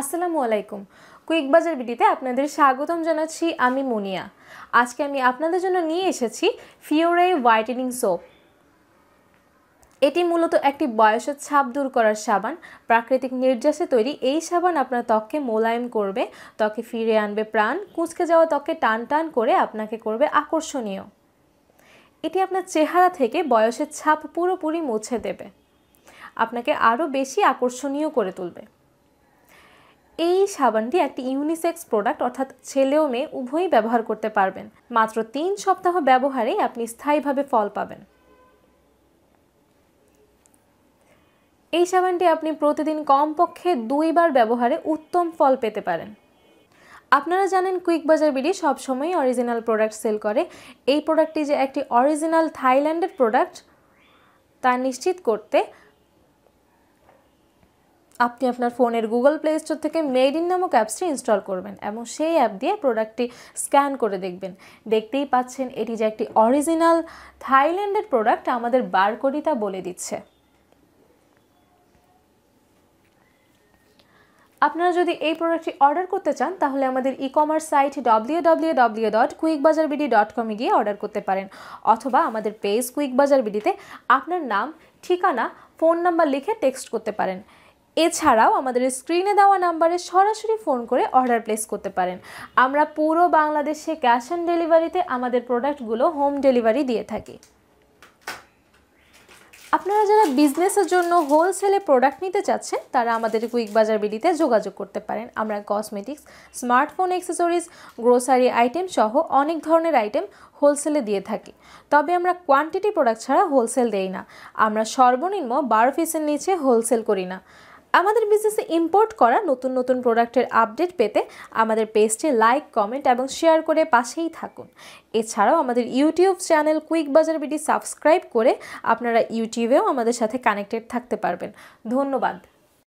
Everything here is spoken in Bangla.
আসসালামু আলাইকুম কুইক বাজার ভিডিওতে আপনাদের স্বাগতম জানাচ্ছি আমি মুনিয়া আজকে আমি আপনাদের জন্য নিয়ে এসেছি ফিওরে হোয়াইটেনিং সোপ এটি মূলত একটি বয়সের ছাপ দূর করার সাবান প্রাকৃতিক নির্যাসে তৈরি এই সাবান আপনার ত্বককে মোলায়েম করবে ত্বকে ফিরে আনবে প্রাণ কুঁচকে যাওয়া ত্বককে টান টান করে আপনাকে করবে আকর্ষণীয় এটি আপনার চেহারা থেকে বয়সের ছাপ পুরোপুরি মুছে দেবে আপনাকে আরও বেশি আকর্ষণীয় করে তুলবে এই সাবানটি একটি ইউনিসেক্স প্রোডাক্ট অর্থাৎ ছেলেও মেয়ে উভয়ই ব্যবহার করতে পারবেন মাত্র তিন সপ্তাহ ব্যবহারে আপনি স্থায়ীভাবে ফল পাবেন এই সাবানটি আপনি প্রতিদিন কমপক্ষে দুইবার ব্যবহারে উত্তম ফল পেতে পারেন আপনারা জানেন কুইক বাজার বিডি সবসময়ই অরিজিনাল প্রোডাক্ট সেল করে এই প্রোডাক্টটি যে একটি অরিজিনাল থাইল্যান্ডের প্রোডাক্ট তা নিশ্চিত করতে আপনি আপনার ফোনের গুগল প্লে স্টোর থেকে মেড ইন নামক অ্যাপসটি ইনস্টল করবেন এবং সেই অ্যাপ দিয়ে প্রোডাক্টটি স্ক্যান করে দেখবেন দেখতেই পাচ্ছেন এটি যে একটি অরিজিনাল থাইল্যান্ডের প্রোডাক্ট আমাদের করি তা বলে দিচ্ছে আপনারা যদি এই প্রোডাক্টটি অর্ডার করতে চান তাহলে আমাদের e commerce site W W W dot quick Bazar BD dot কমে গিয়ে অর্ডার করতে পারেন অথবা আমাদের পেজ কুইক বাজার বিডিতে আপনার নাম ঠিকানা ফোন নাম্বার লিখে টেক্সট করতে পারেন এছাড়াও আমাদের স্ক্রিনে দেওয়া নাম্বারে সরাসরি ফোন করে অর্ডার প্লেস করতে পারেন আমরা পুরো বাংলাদেশে ক্যাশ অন ডেলিভারিতে আমাদের প্রোডাক্টগুলো হোম ডেলিভারি দিয়ে থাকি আপনারা যারা বিজনেসের জন্য হোলসেলে প্রোডাক্ট নিতে চাচ্ছেন তারা আমাদের কুইক বাজার বিডিতে যোগাযোগ করতে পারেন আমরা cosmetics smartphone accessories grocery item সহ অনেক ধরনের আইটেম হোলসেলে দিয়ে থাকি তবে আমরা কোয়ান্টিটি প্রোডাক্ট ছাড়া হোলসেল দেই না আমরা সর্বনিম্ন বারো পিসের নিচে হোলসেল করি না আমাদের বিজনেসে ইম্পোর্ট করা নতুন নতুন প্রোডাক্টের আপডেট পেতে আমাদের পেজটি লাইক কমেন্ট এবং শেয়ার করে পাশেই থাকুন এছাড়াও আমাদের YouTube channel quick Bazar BD subscribe করে আপনারা ইউটিউবেও আমাদের সাথে কানেক্টেড থাকতে পারবেন ধন্যবাদ